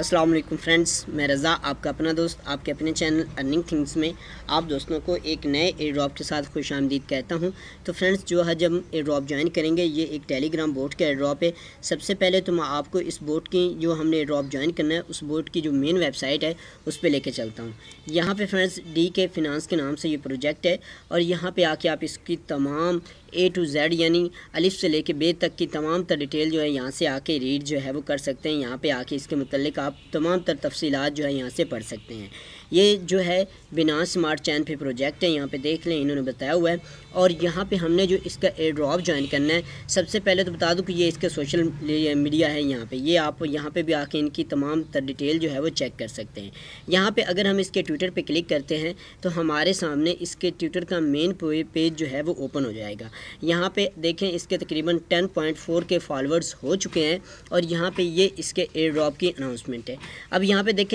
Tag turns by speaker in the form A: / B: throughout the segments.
A: अस्सलाम वालेकुम फ्रेंड्स मैं रज़ा आपका अपना दोस्त आपके अपने चैनल अर्निंग थिंग्स में आप दोस्तों को एक नए एयर ड्रॉप के साथ खुश आमदीद कहता हूं तो फ्रेंड्स जो है जब एयर ड्रॉप ज्वाइन करेंगे ये एक टेलीग्राम बोर्ड का एयर ड्रॉप है सबसे पहले तो मैं आपको इस बोर्ड की जो हमने एयर ड्रॉप ज्वाइन करना है उस बोर्ड की जो मेन वेबसाइट है उस पर लेके चलता हूँ यहाँ पर फ्रेंड्स डी के फिनांस के नाम से ये प्रोजेक्ट है और यहाँ पर आके आप इसकी तमाम ए टू जेड यानी अलिफ से लेके बे तक की तमाम तर डिटेल जो है यहाँ से आके रीड जो है वो कर सकते हैं यहाँ पे आके इसके मतलब आप तमाम तर तफसीलात जो है यहाँ से पढ़ सकते हैं ये जो है बिना स्मार्ट चैन पे प्रोजेक्ट है यहाँ पे देख लें इन्होंने बताया हुआ है और यहाँ पे हमने जो इसका एयर ड्रॉप ज्वाइन करना है सबसे पहले तो बता दूँ कि ये इसका सोशल मीडिया है यहाँ पे ये आप यहाँ पे भी आके इनकी तमाम डिटेल जो है वो चेक कर सकते हैं यहाँ पे अगर हम इसके ट्विटर पे क्लिक करते हैं तो हमारे सामने इसके ट्विटर का मेन पेज जो है वो ओपन हो जाएगा यहाँ पर देखें इसके तकरीबन फोर के फॉलोअर्स हो चुके हैं और यहाँ पर ये इसके एयर ड्रॉप की अनाउंसमेंट है अब यहाँ पर देखें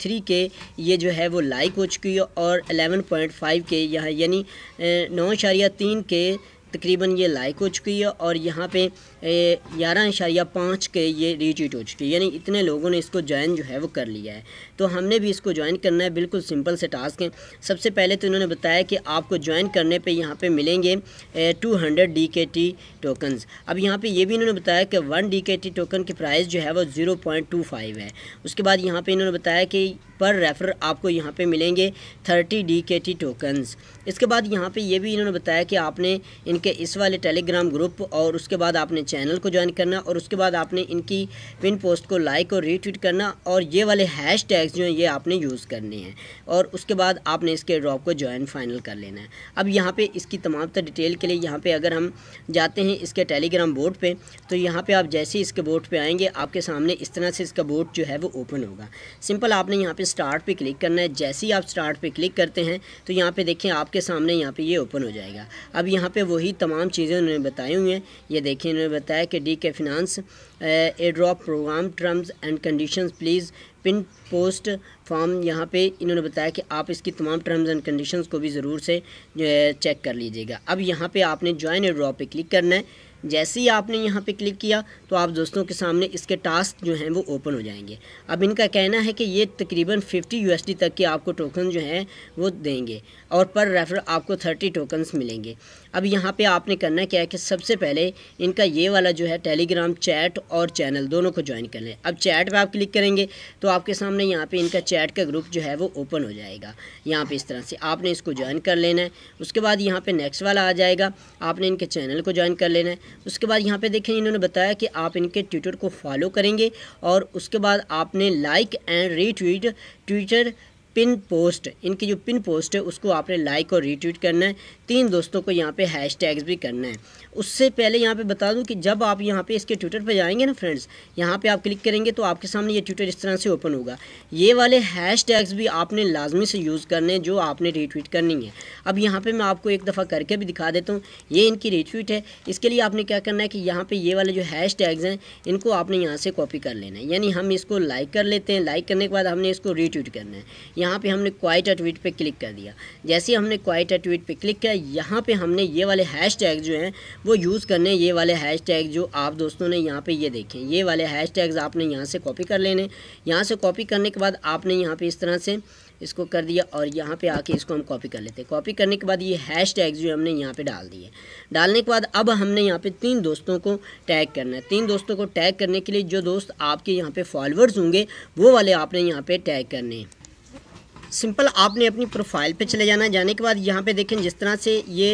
A: थ्री के ये जो है वो लाइक हो चुकी है और 11.5 के यहाँ यानी नौ शारिया तीन के तकरीबन ये लाइक हो चुकी है और यहाँ पे ग्यारह इशारिया पाँच के ये रिट्वीट हो चुकी है यानी इतने लोगों ने इसको ज्वाइन जो है वो कर लिया है तो हमने भी इसको ज्वाइन करना है बिल्कुल सिंपल से टास्क है सबसे पहले तो इन्होंने बताया कि आपको ज्वाइन करने पर यहाँ पर मिलेंगे two hundred D K T tokens अब यहाँ पर यह भी इन्होंने बताया कि one D K T token की प्राइस जो है वो ज़ीरो पॉइंट टू फाइव है उसके बाद यहाँ पर इन्होंने बताया कि पर रेफर आपको यहाँ पे मिलेंगे thirty D K T tokens इसके बाद यहाँ पे ये भी इन्होंने बताया कि आपने इनके के इस वाले टेलीग्राम ग्रुप और उसके बाद आपने चैनल को ज्वाइन करना और उसके बाद आपने इनकी पिन पोस्ट को लाइक और रीट्वीट करना और ये वाले हैश टैग्स जो हैं ये आपने यूज़ करने हैं और उसके बाद आपने इसके ड्रॉप को ज्वाइन फाइनल कर लेना है अब यहाँ पर इसकी तमाम तर डिटेल के लिए यहाँ पर अगर हम जाते हैं इसके टेलीग्राम बोर्ड पर तो यहाँ पर आप जैसे ही इसके बोर्ड पर आएँगे आपके सामने इस तरह से इसका बोर्ड जो है वो ओपन होगा सिंपल आपने यहाँ पर स्टार्ट पर क्लिक करना है जैसे ही आप स्टार्ट पर क्लिक करते हैं तो यहाँ पर देखें आपके सामने यहाँ पर ये ओपन हो जाएगा अब यहाँ पे वही तमाम चीज़ें उन्होंने बताई हुई हैं ये देखिए इन्होंने बताया कि D K finance airdrop program terms and conditions please pin post form यहाँ पे इन्होंने बताया कि आप इसकी तमाम टर्म्स एंड कंडीशंस को भी ज़रूर से चेक कर लीजिएगा अब यहाँ पे आपने ज्वाइन ए ड्रॉप पे क्लिक करना है जैसे ही आपने यहाँ पे क्लिक किया तो आप दोस्तों के सामने इसके टास्क जो हैं वो ओपन हो जाएंगे अब इनका कहना है कि ये तकरीबन 50 यूएसडी तक के आपको टोकन जो हैं वो देंगे और पर रेफर आपको 30 टोकन्स मिलेंगे अब यहाँ पे आपने करना क्या है कि सबसे पहले इनका ये वाला जो है टेलीग्राम चैट और चैनल दोनों को ज्वाइन कर लें अब चैट पर आप क्लिक करेंगे तो आपके सामने यहाँ पर इनका चैट का ग्रुप जो है वो ओपन हो जाएगा यहाँ पर इस तरह से आपने इसको ज्वाइन कर लेना है उसके बाद यहाँ पर नेक्स्ट वाला आ जाएगा आपने इनके चैनल को ज्वाइन कर लेना है उसके बाद यहाँ पे देखें इन्होंने बताया कि आप इनके ट्विटर को फॉलो करेंगे और उसके बाद आपने like and retweet Twitter pin post इनकी जो पिन पोस्ट है उसको आपने लाइक और रीट्वीट करना है तीन दोस्तों को यहाँ पे हैश भी करना है उससे पहले यहाँ पे बता दूँ कि जब आप यहाँ पे इसके ट्विटर पर जाएंगे ना फ्रेंड्स यहाँ पे आप क्लिक करेंगे तो आपके सामने ये ट्विटर इस तरह से ओपन होगा ये वाले हैश टैग्स भी आपने लाजमी से यूज़ करने हैं जो आपने रीट्वीट करनी है अब यहाँ पर मैं आपको एक दफ़ा करके भी दिखा देता हूँ ये इनकी रीट्वीट है इसके लिए आपने क्या करना है कि यहाँ पर ये वाले जो हैश टैग्स हैं इनको आपने यहाँ से कॉपी कर लेना है यानी हम इसको लाइक कर लेते हैं लाइक करने के बाद हमने इसको रीट्वीट करना है यहाँ पे हमने क्वाइट ट्वीट पे क्लिक कर दिया जैसे ही हमने क्वाइट ट्वीट पे क्लिक किया यहाँ पे हमने ये वाले हैशटैग जो हैं वो यूज़ करने ये वाले हैशटैग जो आप दोस्तों ने यहाँ पे ये देखें ये वाले हैशटैग्स आपने यहाँ से कॉपी कर लेने यहाँ से कॉपी करने के बाद आपने यहाँ पर इस तरह से इसको कर दिया और यहाँ पे आके इसको हम कॉपी कर लेते हैं कॉपी करने के बाद ये हैश टैग जो हमने यहाँ पे डाल दिए डालने के बाद अब हमने यहाँ पे तीन दोस्तों को टैग करना है तीन दोस्तों को टैग करने के लिए जो दोस्त आपके यहाँ पे फॉलोअर्स होंगे वो वाले आपने यहाँ पे टैग करने हैं सिंपल आपने अपनी प्रोफाइल पे चले जाना है जाने के बाद यहाँ पे देखें जिस तरह से ये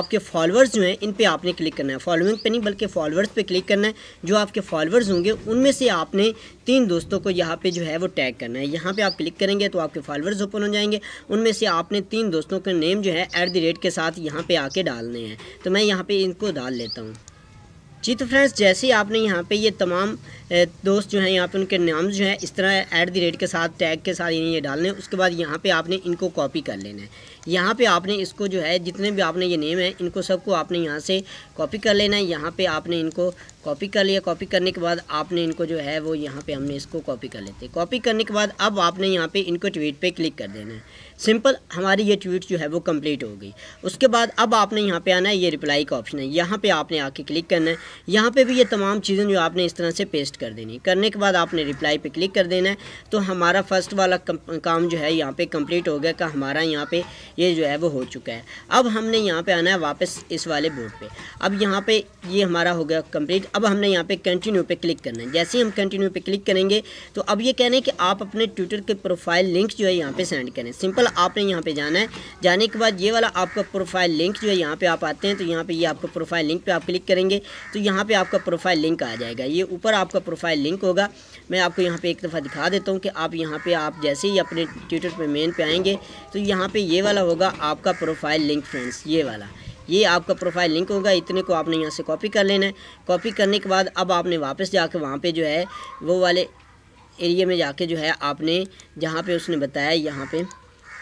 A: आपके फॉलोअर्स जो हैं इन पे आपने क्लिक करना है फॉलोइंग पे नहीं बल्कि फॉलोअर्स पे क्लिक करना है जो आपके फॉलोअर्स होंगे उनमें से आपने तीन दोस्तों को यहाँ पे जो है वो टैग करना है यहाँ पर आप क्लिक करेंगे तो आपके फॉलोअर्स ओपन हो जाएंगे उनमें से आपने तीन दोस्तों के नेम जो है एट द रेट के साथ यहाँ पर आके डालने हैं तो मैं यहाँ पर इनको डाल लेता हूँ जी तो फ्रेंड्स जैसे ही आपने यहाँ पे ये तमाम दोस्त जो हैं यहाँ पे उनके नाम जो हैं इस तरह ऐट दी रेट के साथ टैग के साथ ये डालने उसके बाद यहाँ पे आपने इनको कॉपी कर लेना है यहाँ पे आपने इसको जो है जितने भी आपने ये नेम है इनको सबको आपने यहाँ से कॉपी कर लेना है यहाँ पे आपने इनको कॉपी कर लिया कॉपी करने के बाद आपने इनको जो है वो यहाँ पे हमने इसको कॉपी कर लेते कॉपी करने के बाद अब आपने यहाँ पे इनको ट्वीट पे क्लिक कर देना है सिंपल हमारी ये ट्वीट जो है वो कंप्लीट हो गई उसके बाद अब आपने यहाँ पे आना है ये रिप्लाई का ऑप्शन है यहाँ पे आपने आके क्लिक करना है यहाँ पे भी ये तमाम चीज़ें जो आपने इस तरह से पेस्ट कर देनी करने के बाद आपने रिप्लाई पे क्लिक कर देना है तो हमारा फर्स्ट वाला काम जो है यहाँ पे कंप्लीट हो गया का हमारा यहाँ पे ये जो है वो हो चुका है अब हमने यहाँ पर आना है वापस इस वाले बोर्ड पर अब यहाँ पर ये हमारा हो गया कम्प्लीट अब हमने यहाँ पे कंटिन्यू पे क्लिक करना है जैसे ही हम कंटिन्यू पे क्लिक करेंगे तो अब ये कहने कि आप अपने ट्विटर के प्रोफाइल लिंक जो है यहाँ पे सेंड करें सिंपल आपने यहाँ पे जाना है जाने के बाद ये वाला आपका प्रोफाइल लिंक जो है यहाँ पे आप आते हैं तो यहाँ पे ये आपका प्रोफाइल लिंक पे आप क्लिक करेंगे तो यहाँ पर आपका प्रोफाइल लिंक आ जाएगा ये ऊपर आपका प्रोफाइल लिंक होगा मैं आपको यहाँ पर एक दफ़ा दिखा देता हूँ कि आप यहाँ पर आप जैसे ही अपने ट्विटर पर मेन पे आएँगे तो यहाँ पर ये वाला होगा आपका प्रोफाइल लिंक फ्रेंड्स ये वाला ये आपका प्रोफाइल लिंक होगा इतने को आपने यहाँ से कॉपी कर लेना है कॉपी करने के बाद अब आपने वापस जाके वहाँ पे जो है वो वाले एरिया में जाके जो है आपने जहाँ पे उसने बताया यहाँ पे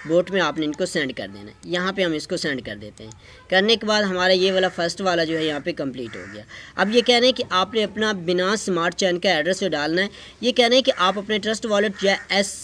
A: बोट में आपने इनको सेंड कर देना है यहाँ पे हम इसको सेंड कर देते हैं करने के बाद हमारा ये वाला फर्स्ट वाला जो है यहाँ पे कंप्लीट हो गया अब ये कह रहे हैं कि आपने अपना बिना स्मार्ट चैन का एड्रेस डालना है ये कह रहे हैं कि आप अपने ट्रस्ट वॉलेट या एस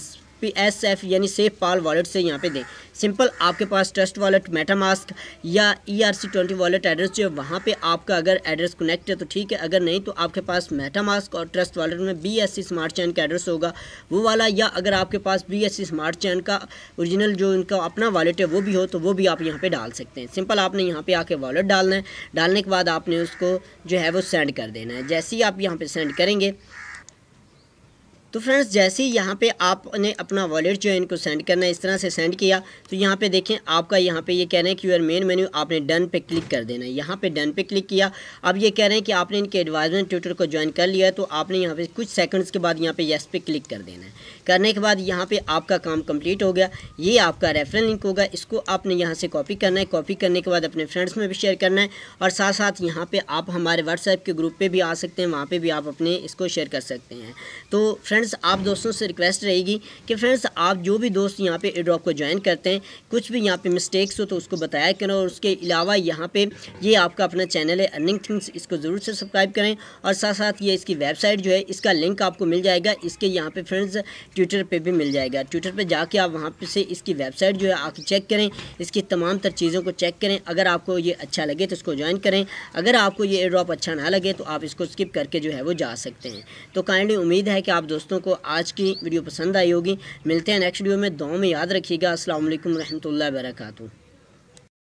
A: पी एस एफ यानी सेफ पाल वॉलेट से यहाँ पे दें सिंपल आपके पास ट्रस्ट वॉलेट मेटामास्क या E R C twenty wallet address जो है वहाँ पे आपका अगर एड्रेस कनेक्ट है तो ठीक है अगर नहीं तो आपके पास मेटामास्क और ट्रस्ट वॉलेट में B S C smart chain का एड्रेस होगा वो वाला या अगर आपके पास B S C smart chain का ओरिजिनल जो इनका अपना वॉलेट है वो भी हो तो वो भी आप यहाँ पर डाल सकते हैं सिंपल आपने यहाँ पर आके वॉलेट डालना है डालने के बाद आपने उसको जो है वो सेंड कर देना है जैसे ही आप यहाँ पर सेंड करेंगे तो फ्रेंड्स जैसे ही यहाँ पे आपने अपना वॉलेट जो है इनको सेंड करना है इस तरह से सेंड किया तो यहाँ पे देखें आपका यहाँ पे ये यह कह रहे हैं कि यूर मेन मेन्यू आपने डन पे क्लिक कर देना है यहाँ पे डन पे क्लिक किया अब ये कह रहे हैं कि आपने इनके एडवाइजमेंट ट्विटर को ज्वाइन कर लिया है तो आपने यहाँ पे कुछ सेकंड्स के बाद यहाँ पे येस पे क्लिक कर देना है करने के बाद यहाँ पर आपका काम कम्प्लीट हो गया ये आपका रेफरल लिंक होगा इसको आपने यहाँ से कॉपी करना है कॉपी करने के बाद अपने फ्रेंड्स में भी शेयर करना है और साथ साथ यहाँ पर आप हमारे व्हाट्सएप के ग्रुप पर भी आ सकते हैं वहाँ पर भी आप अपने इसको शेयर कर सकते हैं तो फ्रेंड्स फ्रेंड्स आप दोस्तों से रिक्वेस्ट रहेगी कि फ्रेंड्स आप जो भी दोस्त यहाँ पे एड्रॉप को ज्वाइन करते हैं कुछ भी यहाँ पे मिस्टेक्स हो तो उसको बताया करें और उसके अलावा यहाँ पे ये आपका अपना चैनल है अर्निंग थिंग्स इसको ज़रूर से सब्सक्राइब करें और साथ साथ ये इसकी वेबसाइट जो है इसका लिंक आपको मिल जाएगा इसके यहाँ पर फ्रेंड्स ट्विटर पर भी मिल जाएगा ट्विटर पर जाके आप वहाँ पर से इसकी वेबसाइट जो है आके चेक करें इसकी तमाम तर चीज़ों को चेक करें अगर आपको ये अच्छा लगे तो इसको ज्वाइन करें अगर आपको ये एड्रॉप अच्छा ना लगे तो आप इसको स्किप करके जो है वो जा सकते हैं तो काइंडली उम्मीद है कि आप दोस्तों दोस्तों को आज की वीडियो पसंद आई होगी मिलते हैं नेक्स्ट वीडियो में दो में याद रखिएगा असल वरहमल वर्का